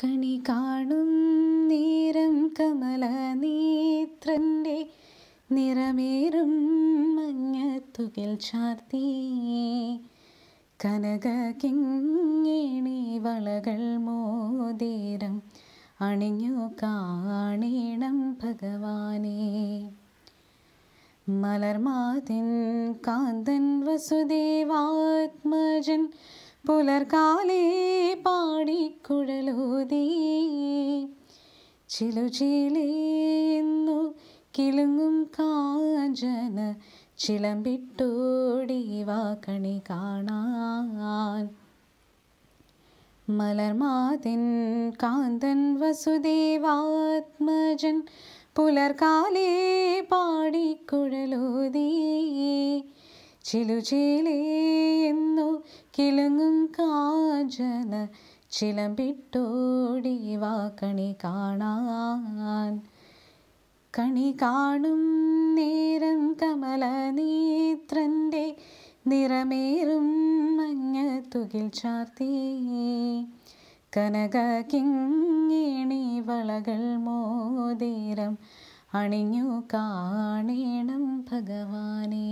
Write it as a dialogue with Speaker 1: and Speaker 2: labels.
Speaker 1: കണി കാണും നേരം നേത്രൻ്റെ നിറമേറും മഞ്ഞ തുകിൽ ചാർത്തി കനക കിങ്ങേണി വളകൾ മോതിരം അണിഞ്ഞു കാണീണം ഭഗവാനെ മലർമാതിൻ കാന്തൻ വസുദേവാത്മജൻ പുലർകാലേ ചിലു ചിലേന്നു കിളുങ്ങും കാഞ്ചന ചിലമ്പിട്ടോടി വാക്കണി കാണാൻ മലർമാതിൻ കാന്തൻ വസുദേവാത്മജൻ പുലർകാലേ പാടിക്കുഴലോതീ ചിലുചീലേ എന്നു കിളങ്ങും കാജല ചിലമ്പിട്ടോടി വാ കണി കാണാൻ കണി കാണും നേരം കമലനേത്രൻ്റെ നിറമേറും മഞ്ഞ തുകിൽ ചാർത്തി കനക കിങ്ങിണി വളകൾ മോതീരം അണിഞ്ഞു കാണേണം ഭഗവാനെ